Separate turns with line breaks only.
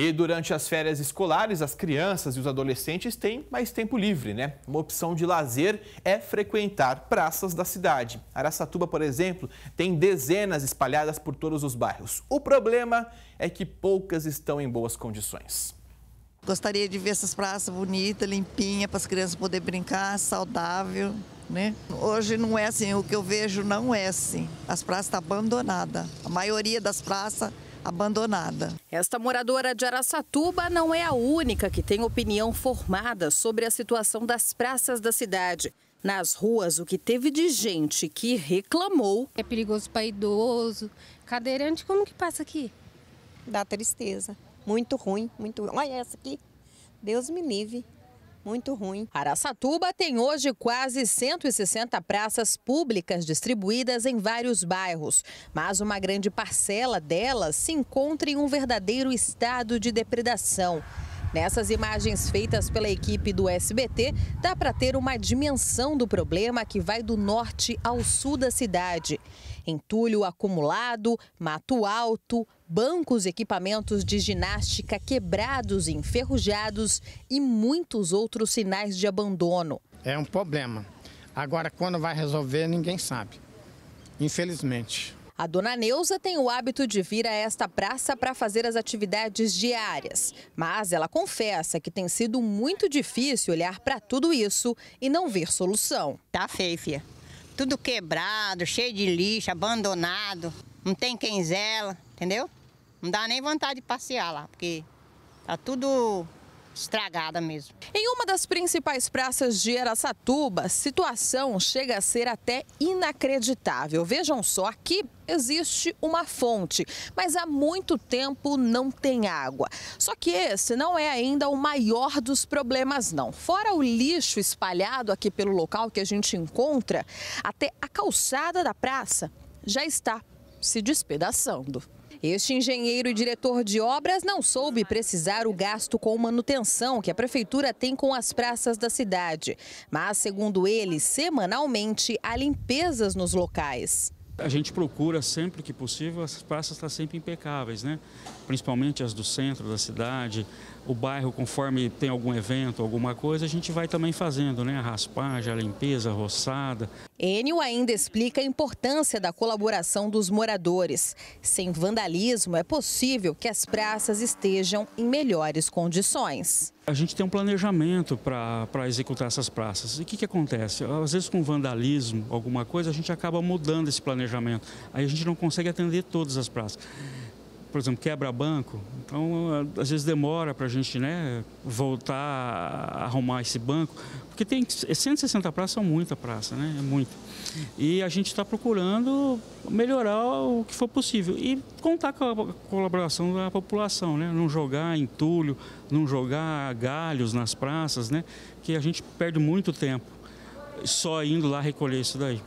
E durante as férias escolares, as crianças e os adolescentes têm mais tempo livre, né? Uma opção de lazer é frequentar praças da cidade. Araçatuba, por exemplo, tem dezenas espalhadas por todos os bairros. O problema é que poucas estão em boas condições. Gostaria de ver essas praças bonitas, limpinhas para as crianças poderem brincar, saudável, né? Hoje não é assim, o que eu vejo não é assim. As praças estão tá abandonadas. A maioria das praças abandonada. Esta moradora de Araçatuba não é a única que tem opinião formada sobre a situação das praças da cidade. Nas ruas, o que teve de gente que reclamou. É perigoso para idoso, cadeirante, como que passa aqui? Dá tristeza. Muito ruim, muito ruim. Olha essa aqui. Deus me livre muito ruim. Araçatuba tem hoje quase 160 praças públicas distribuídas em vários bairros, mas uma grande parcela delas se encontra em um verdadeiro estado de depredação. Nessas imagens feitas pela equipe do SBT, dá para ter uma dimensão do problema que vai do norte ao sul da cidade. Entulho acumulado, mato alto, bancos e equipamentos de ginástica quebrados e enferrujados e muitos outros sinais de abandono. É um problema. Agora, quando vai resolver, ninguém sabe. Infelizmente. A dona Neuza tem o hábito de vir a esta praça para fazer as atividades diárias, mas ela confessa que tem sido muito difícil olhar para tudo isso e não ver solução. Tá feio, filha. Tudo quebrado, cheio de lixo, abandonado, não tem quem zela, entendeu? Não dá nem vontade de passear lá, porque tá tudo estragada mesmo. Em uma das principais praças de Aracatuba, a situação chega a ser até inacreditável. Vejam só, aqui existe uma fonte, mas há muito tempo não tem água. Só que esse não é ainda o maior dos problemas não. Fora o lixo espalhado aqui pelo local que a gente encontra, até a calçada da praça já está se despedaçando. Este engenheiro e diretor de obras não soube precisar o gasto com manutenção que a prefeitura tem com as praças da cidade. Mas, segundo ele, semanalmente há limpezas nos locais.
A gente procura sempre que possível as praças estar sempre impecáveis, né? Principalmente as do centro da cidade, o bairro, conforme tem algum evento, alguma coisa, a gente vai também fazendo, né? A raspagem, a limpeza, a roçada.
Enio ainda explica a importância da colaboração dos moradores. Sem vandalismo, é possível que as praças estejam em melhores condições.
A gente tem um planejamento para executar essas praças. E o que, que acontece? Às vezes, com vandalismo, alguma coisa, a gente acaba mudando esse planejamento. Aí a gente não consegue atender todas as praças por exemplo, quebra banco. Então, eh, às vezes demora para a gente né, voltar a arrumar esse banco, porque tem 160 praças são muita praça, né? É muito. E a gente está procurando melhorar o que for possível e contar com a colaboração da população, né? Não jogar entulho, não jogar galhos nas praças, né? Que a gente perde muito tempo só indo lá recolher isso daí.